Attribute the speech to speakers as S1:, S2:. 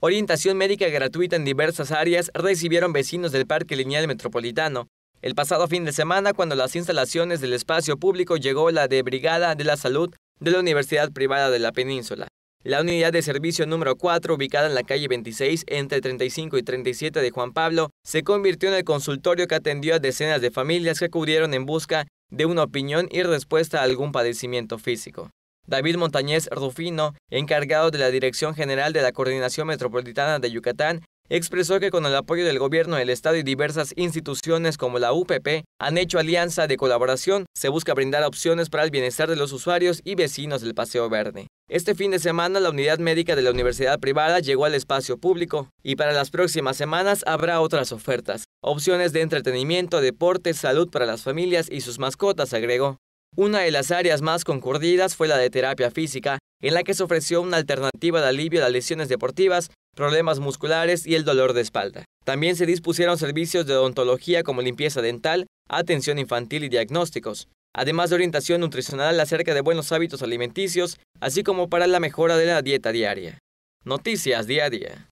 S1: Orientación médica gratuita en diversas áreas recibieron vecinos del Parque Lineal Metropolitano. El pasado fin de semana, cuando las instalaciones del espacio público llegó la de Brigada de la Salud de la Universidad Privada de la Península. La unidad de servicio número 4, ubicada en la calle 26 entre 35 y 37 de Juan Pablo, se convirtió en el consultorio que atendió a decenas de familias que acudieron en busca de una opinión y respuesta a algún padecimiento físico. David Montañez Rufino, encargado de la Dirección General de la Coordinación Metropolitana de Yucatán, expresó que con el apoyo del gobierno del Estado y diversas instituciones como la UPP han hecho alianza de colaboración, se busca brindar opciones para el bienestar de los usuarios y vecinos del Paseo Verde. Este fin de semana la unidad médica de la universidad privada llegó al espacio público y para las próximas semanas habrá otras ofertas, opciones de entretenimiento, deporte, salud para las familias y sus mascotas, agregó. Una de las áreas más concurridas fue la de terapia física, en la que se ofreció una alternativa de alivio a las lesiones deportivas, problemas musculares y el dolor de espalda. También se dispusieron servicios de odontología como limpieza dental, atención infantil y diagnósticos, además de orientación nutricional acerca de buenos hábitos alimenticios, así como para la mejora de la dieta diaria. Noticias día a día.